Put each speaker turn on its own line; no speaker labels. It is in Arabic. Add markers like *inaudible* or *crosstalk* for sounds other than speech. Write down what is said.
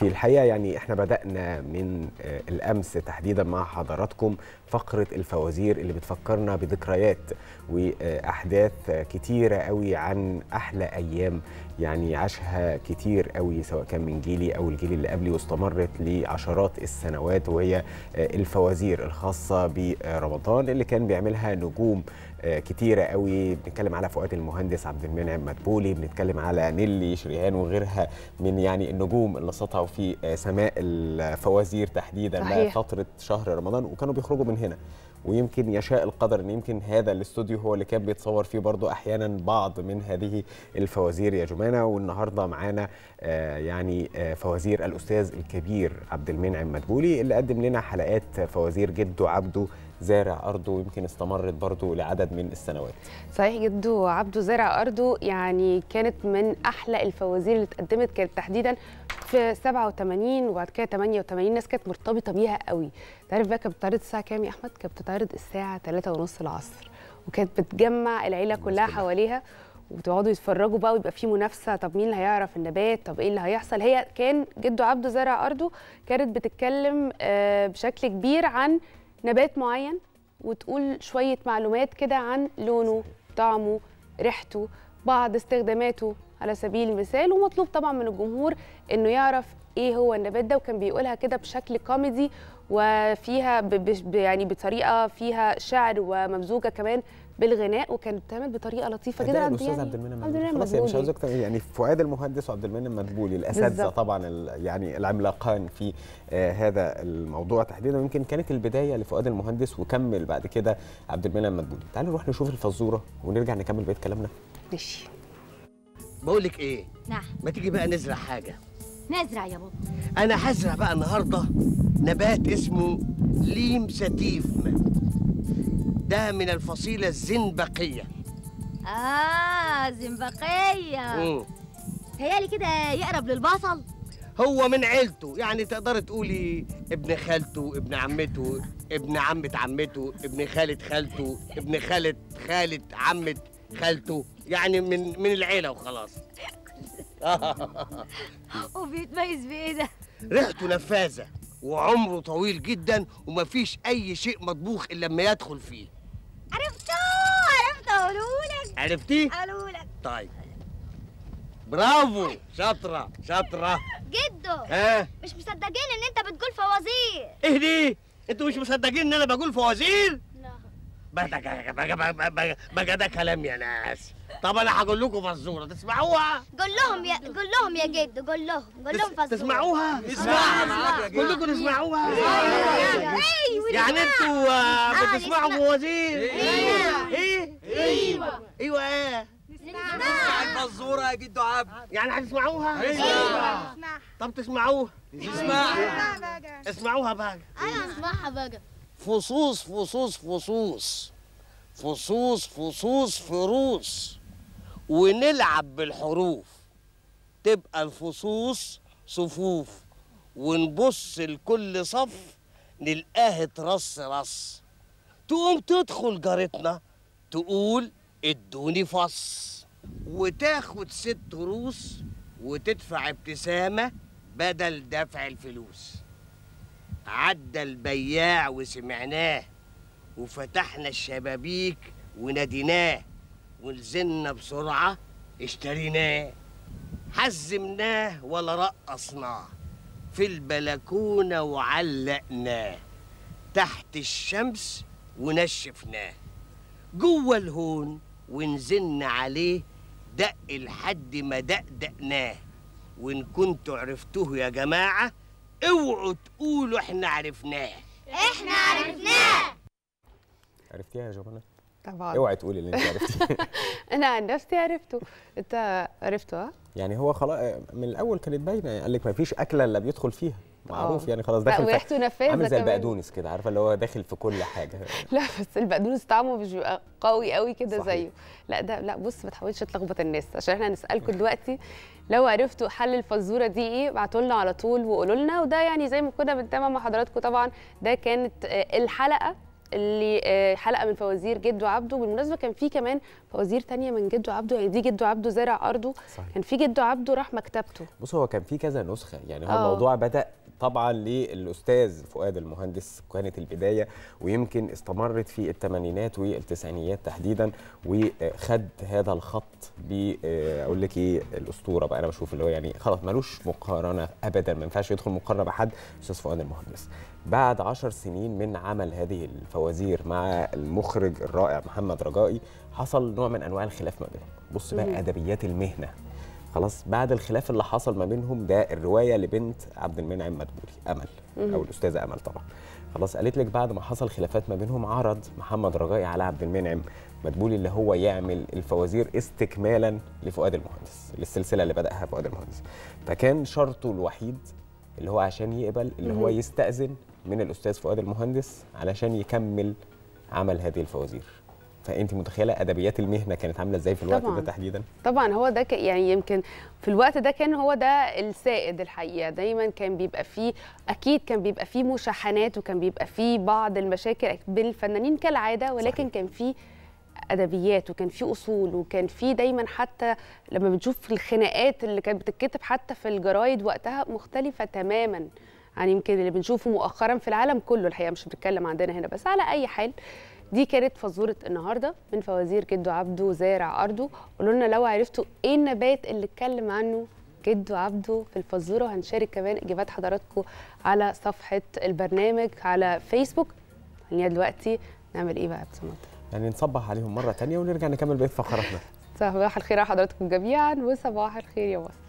في الحقيقه يعني احنا بدانا من آه، الامس تحديدا مع حضراتكم فقره الفوازير اللي بتفكرنا بذكريات واحداث كتيره قوي عن احلى ايام يعني عاشها كتير قوي سواء كان من جيلي او الجيل اللي قبلي واستمرت لعشرات السنوات وهي آه، الفوازير الخاصه برمضان اللي كان بيعملها نجوم آه، كتيره قوي بنتكلم على فؤاد المهندس عبد المنعم مدبولي بنتكلم على نيلي شريهان وغيرها من يعني النجوم اللي سطعوا في آه، سماء الفوازير تحديدا فتره شهر رمضان وكانوا بيخرجوا من هنا ويمكن يشاء القدر ان يمكن هذا الاستوديو هو اللي كان بيتصور فيه برضو احيانا بعض من هذه الفوازير يا جمانه والنهارده معانا آه، يعني آه، فوازير الاستاذ الكبير عبد المنعم مدبولي اللي قدم لنا حلقات فوازير جده عبده زارع أرضه يمكن استمرت برضه لعدد من السنوات
صحيح جدو عبده زارع أرضه يعني كانت من أحلى الفوازير اللي اتقدمت كانت تحديدا في 87 وبعد كده 88 ناس كانت مرتبطه بيها قوي تعرف بقى كانت بتعرض الساعه كام يا احمد كانت بتعرض الساعه 3:30 العصر وكانت بتجمع العيله كلها حواليها وتقعدوا يتفرجوا بقى ويبقى في منافسه طب مين اللي هيعرف النبات طب ايه اللي هيحصل هي كان جدو عبده زارع ارضه كانت بتتكلم آه، بشكل كبير عن نبات معين وتقول شويه معلومات كده عن لونه طعمه ريحته بعض استخداماته على سبيل المثال ومطلوب طبعا من الجمهور انه يعرف ايه هو النبات ده وكان بيقولها كده بشكل كوميدي وفيها يعني بطريقه فيها شعر وممزوجه كمان بالغناء وكانت بتعمل بطريقه لطيفه جدا عند الاستاذ يعني عبد
المنعم عبد المنعم خلاص يعني مش عاوز اكتر يعني فؤاد المهندس وعبد المنعم مدبولي الاساتذه طبعا يعني العملاقان في آه هذا الموضوع تحديدا ويمكن كانت البدايه لفؤاد المهندس وكمل بعد كده عبد المنعم مدبولي تعالوا نروح نشوف الفزوره ونرجع نكمل بقيه كلامنا
ماشي بقول لك ايه نعم ما تيجي بقى نزرع حاجه نزرع يا بابا انا هزرع بقى النهارده نبات اسمه ليم ستيف ده من الفصيلة الزنبقية آه زنبقية مم. تهيألي كده يقرب للبصل هو من عيلته يعني تقدر تقولي ابن خالته ابن عمته ابن عمة عمته ابن خالة خالته ابن خالة خالة عمة خالته يعني من من العيلة وخلاص *laughs* وبيتميز بإيه ده؟ ريحته نفاذة وعمره طويل جدا ومفيش أي شيء مطبوخ إلا لما يدخل فيه عرفتي؟ قالوا لك طيب برافو شاطرة شاطرة جدو ها مش مصدقين ان انت بتقول فوازير ايه دي؟ انتوا مش مصدقين ان انا بقول فوازير؟ لا بقى ده كلام يا ناس طب انا هقول لكم فزوره تسمعوها قول لهم يا قول لهم يا جد قول لهم قول لهم فزوره تسمعوها اسمعوها آه، قول لكم تسمعوها آه، يعني انتوا آه، بتسمعوا فوازير ايه ايوه ايوه ايه نسمعها نسمع المزوره يا جدو عب يعني هتسمعوها أيوة. ايوه طب تسمعوها نسمعها اسمعوها بقى ايوه اسمعها بقى فصوص فصوص فصوص فصوص فصوص فروس ونلعب بالحروف تبقى الفصوص صفوف ونبص لكل صف نلقاه ترص رص تقوم تدخل جارتنا تقول ادوني فص وتاخد ست روس وتدفع ابتسامة بدل دفع الفلوس عدى البياع وسمعناه وفتحنا الشبابيك وناديناه ونزلنا بسرعة اشتريناه حزمناه ولا رقصناه في البلكونة وعلقناه تحت الشمس ونشفناه جوه الهون ونزلنا عليه دق لحد ما دق دقناه وان كنتوا عرفتوه يا جماعه اوعوا تقولوا احنا عرفناه احنا عرفناه
عرفتيها يا جوانا؟ طبعا اوعي تقولي اللي انت عرفتيه
*laughs*
انا عن نفسي عرفته انت عرفته
يعني هو خلاص من الاول كانت باينه قال لك ما فيش اكله الا بيدخل فيها معروف آه. يعني خلاص داخل وريحته نفاذه عامل زي البقدونس كده عارفه اللي هو داخل في كل حاجه *laughs*
لا بس البقدونس طعمه مش بيبقى قوي قوي كده زيه لا ده لا بص ما تحاولش تلخبط الناس عشان احنا هنسالكم دلوقتي لو عرفتوا حل الفزوره دي ايه ابعتوا لنا على طول وقولوا لنا وده يعني زي ما كنا بنتابع مع حضراتكم طبعا ده كانت آه، الحلقه اللي آه، حلقه من فوازير جدو عبده بالمناسبه كان في كمان فوازير تانية من جدو عبده يعني دي جدو عبده زرع ارضه صحيح. كان في جدو عبده راح مكتبته
بص هو كان في كذا نسخه يعني هو الموضوع بدا طبعا للاستاذ فؤاد المهندس كانت البدايه ويمكن استمرت في الثمانينات والتسعينيات تحديدا وخد هذا الخط ب آه، اقول لك ايه الاسطوره بقى انا بشوف اللي هو يعني خلاص ملوش مقارنه ابدا ما ينفعش يدخل مقارنه بحد استاذ فؤاد المهندس بعد عشر سنين من عمل هذه الفوازير مع المخرج الرائع محمد رجائي حصل نوع من انواع الخلاف ما بينهم بص بقى ادبيات المهنه خلاص بعد الخلاف اللي حصل ما بينهم ده الروايه لبنت عبد المنعم مدبولي امل او الاستاذه امل طبعا خلاص قالت لك بعد ما حصل خلافات ما بينهم عرض محمد رجائي على عبد المنعم مدبولي اللي هو يعمل الفوازير استكمالا لفؤاد المهندس للسلسله اللي بداها فؤاد المهندس فكان شرطه الوحيد اللي هو عشان يقبل اللي هو يستاذن من الاستاذ فؤاد المهندس علشان يكمل عمل هذه الفوازير فانت متخيله ادبيات المهنه كانت عامله ازاي في الوقت طبعًا. ده تحديدا
طبعا هو ده يعني يمكن في الوقت ده كان هو ده السائد الحقيقه دايما كان بيبقى فيه اكيد كان بيبقى فيه مشاحنات وكان بيبقى فيه بعض المشاكل بين الفنانين كالعاده ولكن صحيح. كان فيه ادبيات وكان في اصول وكان في دايما حتى لما بنشوف الخناقات اللي كانت بتتكتب حتى في الجرايد وقتها مختلفه تماما عن يعني يمكن اللي بنشوفه مؤخرا في العالم كله الحقيقه مش بنتكلم عندنا هنا بس على اي حال دي كانت فزوره النهارده من فوازير جدو عبده زارع ارضه قولوا لنا لو عرفتوا ايه النبات اللي اتكلم عنه جدو عبده في الفزوره وهنشارك كمان اجابات حضراتكم على صفحه البرنامج على فيسبوك خلينا دلوقتي نعمل ايه بقى يا
يعني نصبح عليهم مره ثانيه ونرجع نكمل بقيه فقراتنا
*laughs* صباح الخير على حضراتكم جميعا وصباح الخير يا مصر